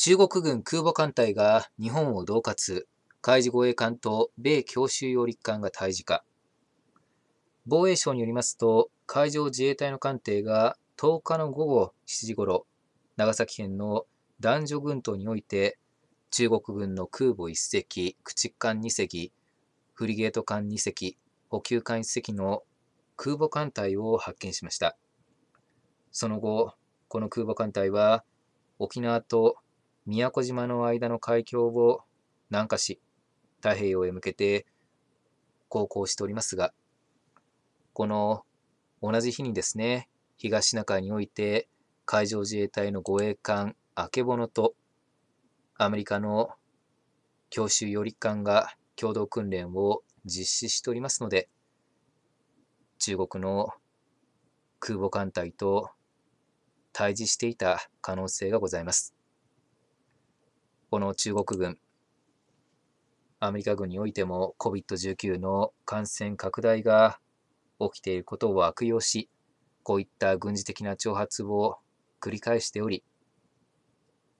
中国軍空母艦隊が日本を恫喝、海自護衛艦と米強襲揚陸艦が対峙化。防衛省によりますと、海上自衛隊の艦艇が10日の午後7時ごろ、長崎県の男女群島において、中国軍の空母1隻、駆逐艦2隻、フリゲート艦2隻、補給艦1隻の空母艦隊を発見しました。その後、この空母艦隊は沖縄と宮古島の間の海峡を南下し、太平洋へ向けて航行しておりますが、この同じ日にですね、東シナ海において海上自衛隊の護衛艦あけぼのとアメリカの強襲より艦が共同訓練を実施しておりますので、中国の空母艦隊と対峙していた可能性がございます。この中国軍、アメリカ軍においても COVID-19 の感染拡大が起きていることを悪用し、こういった軍事的な挑発を繰り返しており、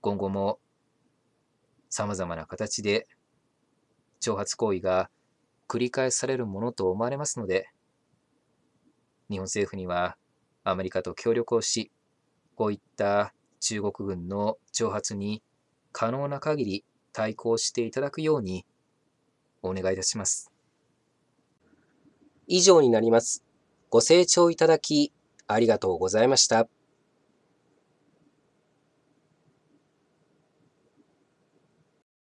今後も様々な形で挑発行為が繰り返されるものと思われますので、日本政府にはアメリカと協力をし、こういった中国軍の挑発に可能な限り対抗していただくようにお願いいたします。以上になります。ご清聴いただきありがとうございました。